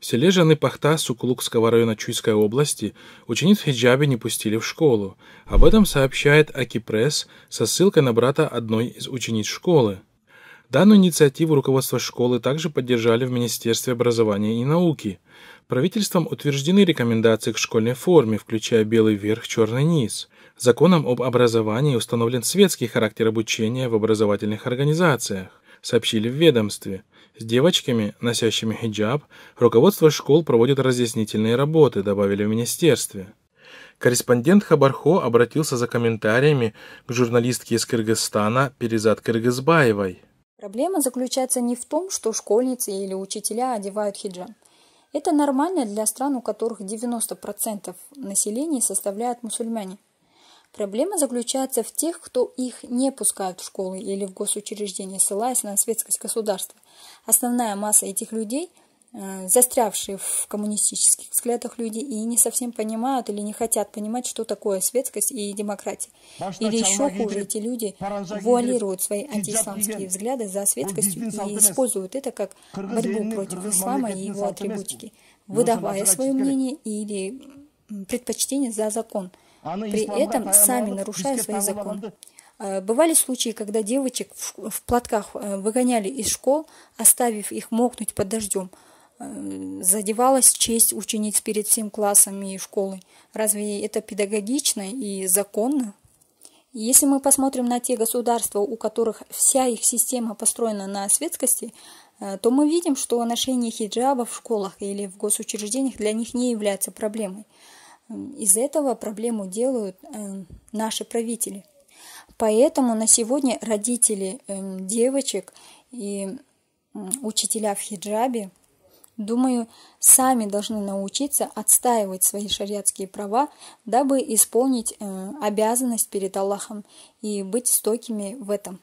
В селе Жаныпахта Сукулукского района Чуйской области учениц в хиджабе не пустили в школу. Об этом сообщает Акипресс со ссылкой на брата одной из учениц школы. Данную инициативу руководство школы также поддержали в Министерстве образования и науки. Правительством утверждены рекомендации к школьной форме, включая белый верх, черный низ. Законом об образовании установлен светский характер обучения в образовательных организациях сообщили в ведомстве. С девочками, носящими хиджаб, руководство школ проводит разъяснительные работы, добавили в министерстве. Корреспондент Хабархо обратился за комментариями к журналистке из Кыргызстана Перезад Кыргызбаевой. Проблема заключается не в том, что школьницы или учителя одевают хиджаб. Это нормально для стран, у которых 90% населения составляют мусульмане – Проблема заключается в тех, кто их не пускают в школы или в госучреждения, ссылаясь на светскость государства. Основная масса этих людей э, застрявшие в коммунистических взглядах люди и не совсем понимают или не хотят понимать, что такое светскость и демократия. Или еще хуже, эти люди вуалируют свои антиисламские взгляды за светскостью и используют это как борьбу против ислама и его атрибутики, выдавая свое мнение или предпочтение за закон – при этом сами нарушая свои законы. Э, бывали случаи, когда девочек в платках э, выгоняли из школ, оставив их мокнуть под дождем. Э, задевалась честь учениц перед всем классом и школой. Разве это педагогично и законно? Если мы посмотрим на те государства, у которых вся их система построена на светскости, то мы видим, что ношение хиджаба в школах или в госучреждениях для них не является проблемой. Из этого проблему делают э, наши правители. Поэтому на сегодня родители э, девочек и учителя в хиджабе, думаю, сами должны научиться отстаивать свои шариатские права, дабы исполнить э, обязанность перед Аллахом и быть стойкими в этом.